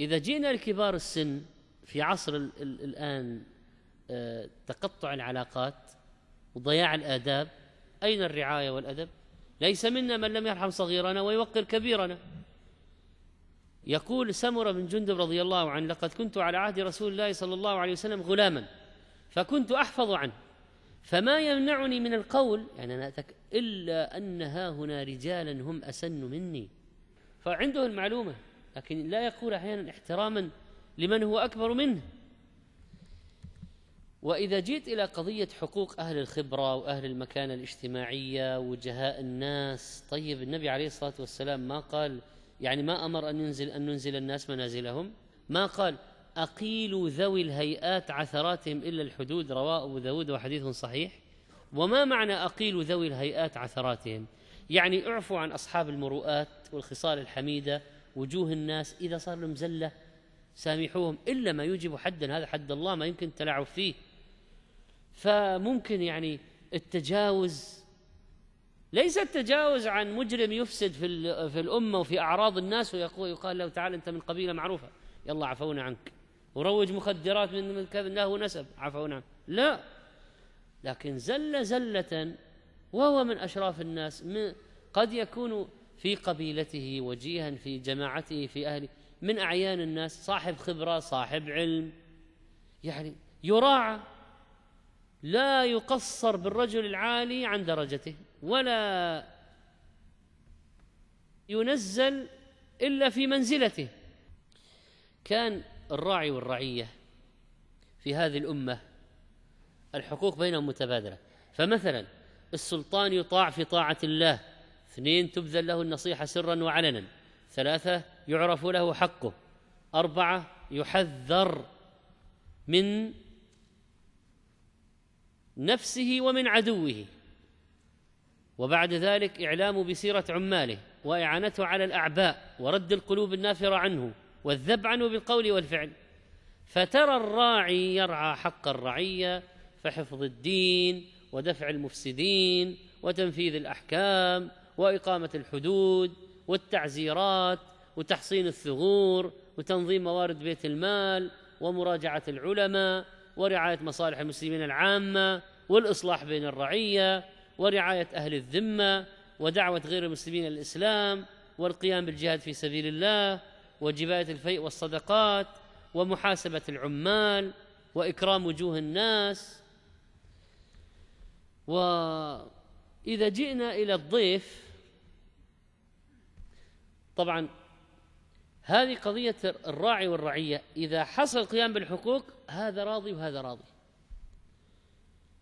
إذا جينا لكبار السن في عصر الـ الـ الآن آه، تقطع العلاقات وضياع الآداب أين الرعاية والأدب؟ ليس منا من لم يرحم صغيرنا ويوقر كبيرنا يقول سمرة بن جندب رضي الله عنه لقد كنت على عهد رسول الله صلى الله عليه وسلم غلاما فكنت أحفظ عنه فما يمنعني من القول يعني أنا أتك إلا أن هنا رجالا هم أسن مني فعنده المعلومة لكن لا يقول أحيانا احتراما لمن هو أكبر منه وإذا جيت إلى قضية حقوق أهل الخبرة وأهل المكانة الاجتماعية وجهاء الناس طيب النبي عليه الصلاة والسلام ما قال يعني ما أمر أن ننزل أن ننزل الناس منازلهم ما قال أقيلوا ذوي الهيئات عثراتهم إلا الحدود رواه أبو داود وحديث صحيح وما معنى أقيلوا ذوي الهيئات عثراتهم يعني اعفوا عن أصحاب المروءات والخصال الحميدة وجوه الناس إذا صار لهم زلة سامحوهم إلا ما يوجب حدا هذا حد الله ما يمكن التلاعب فيه فممكن يعني التجاوز ليس التجاوز عن مجرم يفسد في في الامه وفي اعراض الناس ويقول يقال له تعال انت من قبيله معروفه يلا عفونا عنك وروج مخدرات من كذا له نسب عفونا عنك لا لكن زل زله وهو من اشراف الناس من قد يكون في قبيلته وجيها في جماعته في أهله من أعيان الناس صاحب خبرة صاحب علم يعني يراعى لا يقصر بالرجل العالي عن درجته ولا ينزل إلا في منزلته كان الراعي والرعية في هذه الأمة الحقوق بينهم متبادلة فمثلا السلطان يطاع في طاعة الله اثنين تبذل له النصيحة سرا وعلنا ثلاثة يعرف له حقه أربعة يحذر من نفسه ومن عدوه وبعد ذلك إعلامه بسيرة عماله وإعانته على الأعباء ورد القلوب النافرة عنه والذب عنه بالقول والفعل فترى الراعي يرعى حق الرعية فحفظ الدين ودفع المفسدين وتنفيذ الأحكام واقامه الحدود والتعزيرات وتحصين الثغور وتنظيم موارد بيت المال ومراجعه العلماء ورعايه مصالح المسلمين العامه والاصلاح بين الرعيه ورعايه اهل الذمه ودعوه غير المسلمين الاسلام والقيام بالجهاد في سبيل الله وجبايه الفيء والصدقات ومحاسبه العمال واكرام وجوه الناس و إذا جئنا إلى الضيف طبعا هذه قضية الراعي والرعية إذا حصل قيام بالحقوق هذا راضي وهذا راضي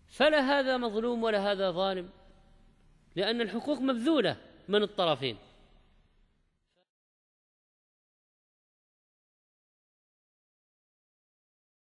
فلا هذا مظلوم ولا هذا ظالم لأن الحقوق مبذولة من الطرفين